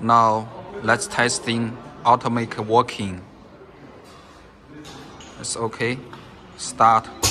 Now let's testing automatic working. It's okay. Start.